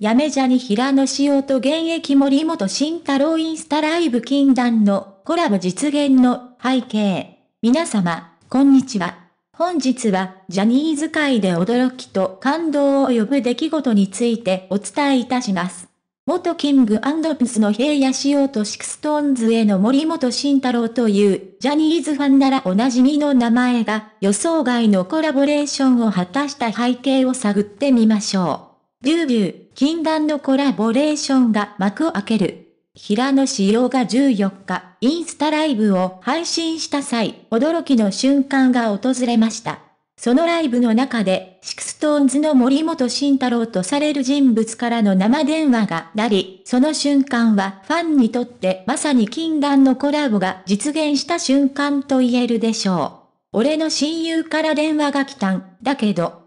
やめじゃに平野紫耀と現役森本慎太郎インスタライブ禁断のコラボ実現の背景。皆様、こんにちは。本日は、ジャニーズ界で驚きと感動を呼ぶ出来事についてお伝えいたします。元キングプスの平野紫耀とシクストーンズへの森本慎太郎という、ジャニーズファンならおなじみの名前が、予想外のコラボレーションを果たした背景を探ってみましょう。ビュービュー。禁断のコラボレーションが幕を開ける。平野紫耀が14日、インスタライブを配信した際、驚きの瞬間が訪れました。そのライブの中で、シクストーンズの森本慎太郎とされる人物からの生電話がなり、その瞬間はファンにとってまさに禁断のコラボが実現した瞬間と言えるでしょう。俺の親友から電話が来たんだけど、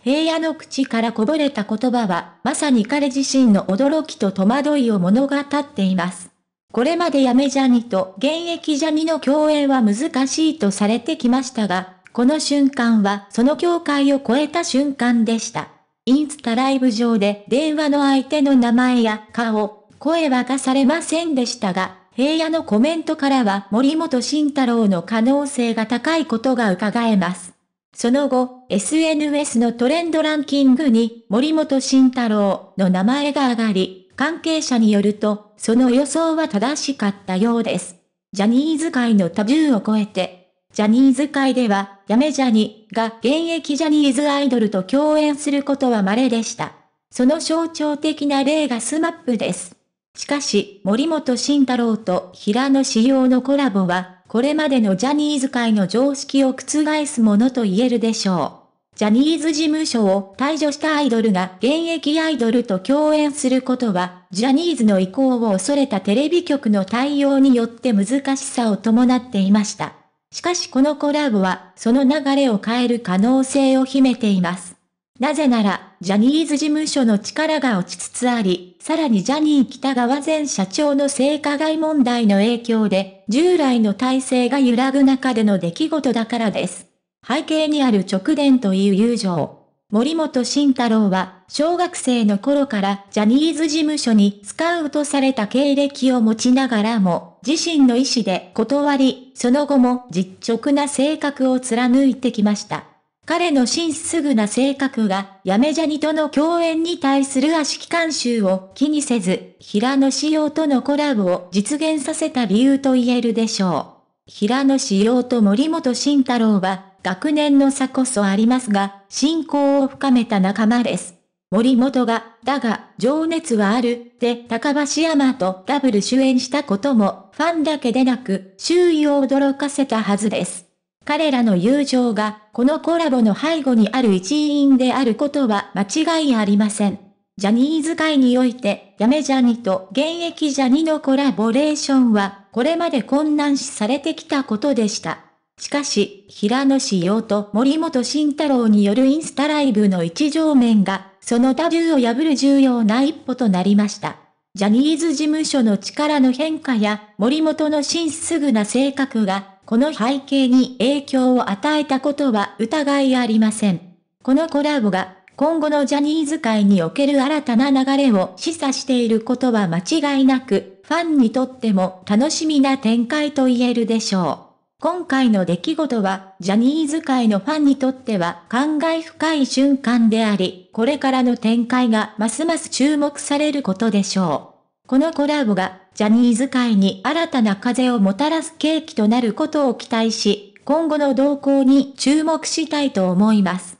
平野の口からこぼれた言葉は、まさに彼自身の驚きと戸惑いを物語っています。これまでやめジャニと現役ジャニの共演は難しいとされてきましたが、この瞬間はその境界を超えた瞬間でした。インスタライブ上で電話の相手の名前や顔、声は出されませんでしたが、平野のコメントからは森本慎太郎の可能性が高いことが伺えます。その後、SNS のトレンドランキングに森本慎太郎の名前が上がり、関係者によると、その予想は正しかったようです。ジャニーズ界のタブーを超えて、ジャニーズ界では、やめジャニが現役ジャニーズアイドルと共演することは稀でした。その象徴的な例がスマップです。しかし、森本慎太郎と平野紫耀のコラボは、これまでのジャニーズ界の常識を覆すものと言えるでしょう。ジャニーズ事務所を退場したアイドルが現役アイドルと共演することは、ジャニーズの意向を恐れたテレビ局の対応によって難しさを伴っていました。しかしこのコラボは、その流れを変える可能性を秘めています。なぜなら、ジャニーズ事務所の力が落ちつつあり、さらにジャニー北川前社長の性加害問題の影響で、従来の体制が揺らぐ中での出来事だからです。背景にある直伝という友情。森本慎太郎は、小学生の頃からジャニーズ事務所にスカウトされた経歴を持ちながらも、自身の意思で断り、その後も実直な性格を貫いてきました。彼の真っ直ぐな性格が、やめじゃにとの共演に対する悪しき慣習を気にせず、平野紫耀とのコラボを実現させた理由と言えるでしょう。平野紫耀と森本慎太郎は、学年の差こそありますが、信仰を深めた仲間です。森本が、だが、情熱はある、で、高橋山とダブル主演したことも、ファンだけでなく、周囲を驚かせたはずです。彼らの友情が、このコラボの背後にある一員であることは間違いありません。ジャニーズ界において、やめジャニと現役ジャニのコラボレーションは、これまで困難視されてきたことでした。しかし、平野志陽と森本慎太郎によるインスタライブの一条面が、そのタブーを破る重要な一歩となりました。ジャニーズ事務所の力の変化や、森本の真っ直ぐな性格が、この背景に影響を与えたことは疑いありません。このコラボが今後のジャニーズ界における新たな流れを示唆していることは間違いなく、ファンにとっても楽しみな展開と言えるでしょう。今回の出来事は、ジャニーズ界のファンにとっては感慨深い瞬間であり、これからの展開がますます注目されることでしょう。このコラボがジャニーズ界に新たな風をもたらす契機となることを期待し、今後の動向に注目したいと思います。